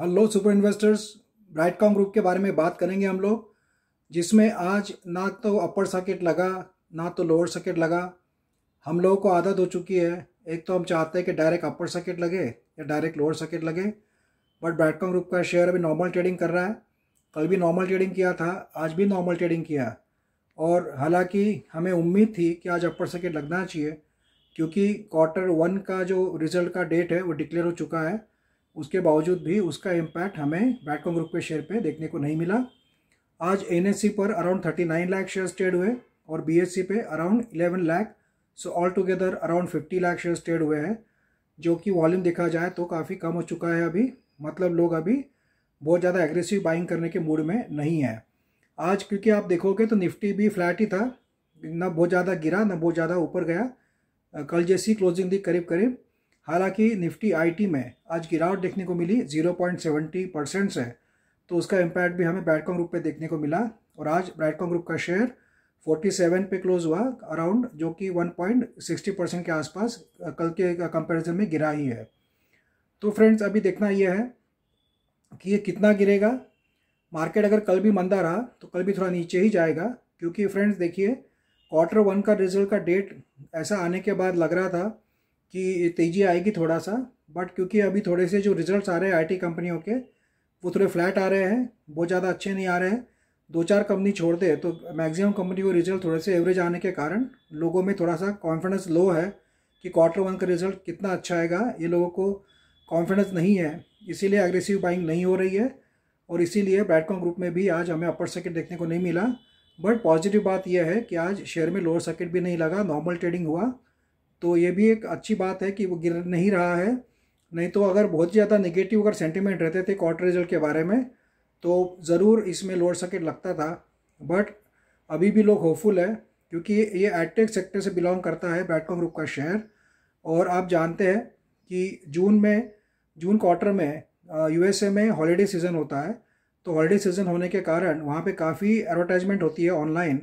hello super investors Brightcom group के बारे में बात करेंगे हम लोग जिसमें आज ना तो अपर सर्किट लगा ना तो लोअर सर्किट लगा हम लोगों को आदत हो चुकी है एक तो हम चाहते हैं कि डायरेक्ट अपर सर्किट लगे या डायरेक्ट लोअर सर्किट लगे बट ब्राइटकॉम ग्रुप का शेयर अभी नॉर्मल ट्रेडिंग कर रहा है कल भी नॉर्मल ट्रेडिंग किया था आज भी नॉर्मल ट्रेडिंग किया और हालांकि हमें उम्मीद थी कि आज अपर सर्किट लगना चाहिए क्योंकि क्वार्टर वन का जो रिजल्ट का डेट है वो डिक्लेयर हो चुका है उसके बावजूद भी उसका इम्पैक्ट हमें बैटकॉम ग्रुप के शेयर पे देखने को नहीं मिला आज एन पर around thirty nine lakh shares trade हुए और बी e पे around eleven lakh so all together around fifty lakh shares trade हुए हैं जो कि वॉल्यूम देखा जाए तो काफ़ी कम हो चुका है अभी मतलब लोग अभी बहुत ज़्यादा एग्रेसिव बाइंग करने के मूड में नहीं है आज क्योंकि आप देखोगे तो निफ्टी भी फ्लैट ही था ना बहुत ज़्यादा गिरा ना बहुत ज़्यादा ऊपर गया कल जैसी क्लोजिंग थी करीब करीब हालांकि निफ्टी आईटी में आज गिरावट देखने को मिली जीरो पॉइंट सेवेंटी परसेंट से तो उसका इम्पैक्ट भी हमें ब्राइटकॉम ग्रुप पे देखने को मिला और आज ब्राइटकॉम ग्रुप का शेयर फोर्टी सेवन पे क्लोज हुआ अराउंड जो कि वन पॉइंट सिक्सटी परसेंट के आसपास कल के कंपैरिजन में गिरा ही है तो फ्रेंड्स अभी देखना यह है कि ये कितना गिरेगा मार्केट अगर कल भी मंदा रहा तो कल भी थोड़ा नीचे ही जाएगा क्योंकि फ्रेंड्स देखिए क्वार्टर वन का रिजल्ट का डेट ऐसा आने के बाद लग रहा था कि तेज़ी आएगी थोड़ा सा बट क्योंकि अभी थोड़े से जो रिजल्ट्स आ रहे हैं आईटी कंपनियों के वो थोड़े फ्लैट आ रहे हैं बहुत ज़्यादा अच्छे नहीं आ रहे हैं दो चार कंपनी छोड़ दे तो मैक्सिमम कंपनी को रिजल्ट थोड़े से एवरेज आने के कारण लोगों में थोड़ा सा कॉन्फिडेंस लो है कि क्वार्टर वन का रिजल्ट कितना अच्छा आएगा ये लोगों को कॉन्फिडेंस नहीं है इसीलिए एग्रेसिव बाइंग नहीं हो रही है और इसीलिए ब्रैडकॉम ग्रुप में भी आज हमें अपर सर्किट देखने को नहीं मिला बट पॉजिटिव बात यह है कि आज शेयर में लोअर सर्किट भी नहीं लगा नॉर्मल ट्रेडिंग हुआ तो ये भी एक अच्छी बात है कि वो गिर नहीं रहा है नहीं तो अगर बहुत ज़्यादा निगेटिव अगर सेंटिमेंट रहते थे क्वार्टर रिजल्ट के बारे में तो ज़रूर इसमें लोअर सर्किट लगता था बट अभी भी लोग होपफुल है क्योंकि ये एडटेक सेक्टर से बिलोंग करता है ब्रैडकॉम ग्रुप का शेयर और आप जानते हैं कि जून में जून क्वार्टर में यूएसए में हॉलीडे सीज़न होता है तो हॉलीडे सीज़न होने के कारण वहाँ पे काफ़ी एडवर्टाइजमेंट होती है ऑनलाइन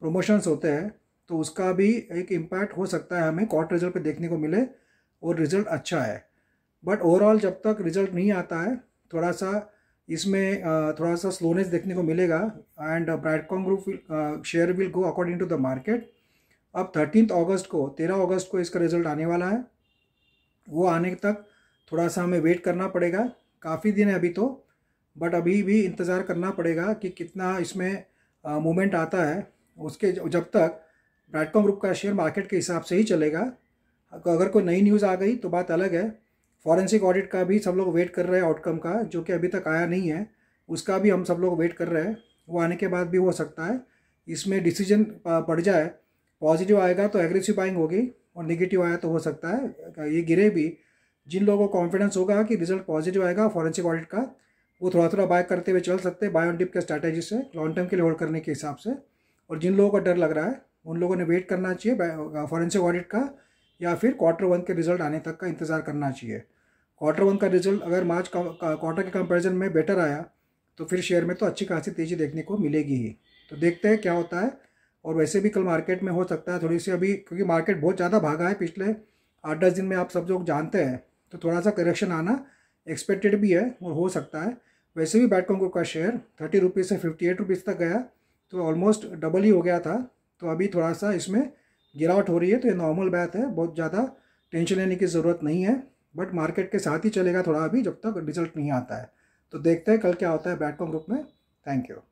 प्रमोशंस होते हैं तो उसका भी एक इम्पैक्ट हो सकता है हमें कॉट रिजल्ट पे देखने को मिले और रिजल्ट अच्छा है बट ओवरऑल जब तक रिजल्ट नहीं आता है थोड़ा सा इसमें थोड़ा सा स्लोनेस देखने को मिलेगा and Brightcom group share will go according to the market अब थर्टीन अगस्त को तेरह अगस्त को इसका रिजल्ट आने वाला है वो आने तक थोड़ा सा हमें वेट करना पड़ेगा काफ़ी दिन है अभी तो बट अभी भी इंतज़ार करना पड़ेगा कि कितना इसमें मूवमेंट आता है उसके जब तक ब्राइटकॉम ग्रुप का शेयर मार्केट के हिसाब से ही चलेगा अगर कोई नई न्यूज़ आ गई तो बात अलग है फॉरेंसिक ऑडिट का भी सब लोग वेट कर रहे हैं आउटकम का जो कि अभी तक आया नहीं है उसका भी हम सब लोग वेट कर रहे हैं वो आने के बाद भी हो सकता है इसमें डिसीजन पड़ जाए पॉजिटिव आएगा तो एग्रेसिव बाइंग होगी और निगेटिव आया तो हो सकता है ये गिरे भी जिन लोगों को कॉन्फिडेंस होगा कि रिजल्ट पॉजिटिव आएगा फॉरेंसिक ऑडिट का वो थोड़ा थोड़ा बाय करते हुए चल सकते हैं बाय ऑन डिप के स्ट्रैटेजी से लॉन्ग टर्म के लिए होल्ड करने के हिसाब से और जिन लोगों का डर लग रहा है उन लोगों ने वेट करना चाहिए फॉरेंसिक ऑडिट का या फिर क्वार्टर वन के रिजल्ट आने तक का इंतज़ार करना चाहिए क्वार्टर वन का रिजल्ट अगर मार्च क्वार्टर के कंपेरिजन में बेटर आया तो फिर शेयर में तो अच्छी खासी तेज़ी देखने को मिलेगी ही तो देखते हैं क्या होता है और वैसे भी कल मार्केट में हो सकता है थोड़ी सी अभी क्योंकि मार्केट बहुत ज़्यादा भागा है पिछले आठ दस दिन में आप सब लोग जानते हैं तो थोड़ा सा करेक्शन आना एक्सपेक्टेड भी है और हो सकता है वैसे भी बैटकॉम का शेयर थर्टी रुपीज़ से फिफ्टी एट रुपीज़ तक गया तो ऑलमोस्ट डबल ही हो गया था तो अभी थोड़ा सा इसमें गिरावट हो रही है तो ये नॉर्मल बात है बहुत ज़्यादा टेंशन लेने की ज़रूरत नहीं है बट मार्केट के साथ ही चलेगा थोड़ा अभी जब तक रिजल्ट नहीं आता है तो देखते हैं कल क्या होता है बैटकॉम ग्रुप में थैंक यू